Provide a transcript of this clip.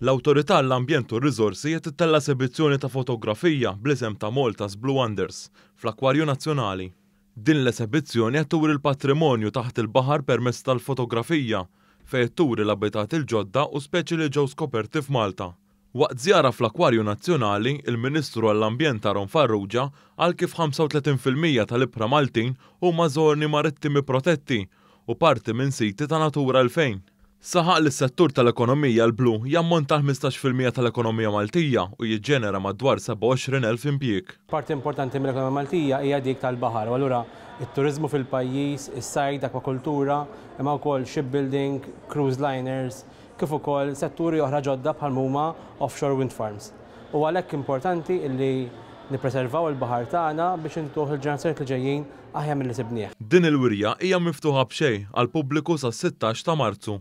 L-Autorità l-Ambjent u r rizorsi qed sebizjoni ta' fotografija bl-isem ta' Maltas Blue Wonders fl-Akwarju Nazzjonali. Din l-esibizzjoni qed turi l-patrimonju taħt il-baħar permezz tal-fotografija fejn turi l-abitat il-ġodda u speċi li ġew skoperti f'Malta. Waqt żjara fl-Akwarju Nazzjonali, il-Ministru għall-Ambjent Aron Farrugia għal kif 35% tal-ibra Maltin huma mażorni marittimi protetti u parti minn siti ta' Natura 2000. Saħaq li settur tal-ekonomija l-blu jammonta 15% tal-ekonomija Maltija u jiġġenera madwar 27,000 impjieg. Parti importanti mill-ekonomija Maltija hija dik tal-baħar, u allura it-turizmu fil-pajjiż, is-sajd, akwakultura, imma wkoll shipbuilding, cruise liners, kif ukoll setturi oħra ġodda bħal huma offshore wind farms. U għalhekk importanti li nipreservaw il-bahar tagħna biex intuħ il-ġenerazzjoni li ġejjin aħjar mill-li Din il-wirja hija miftuħa b'xejn għal pubbliku sa' 16 ta' Marzu.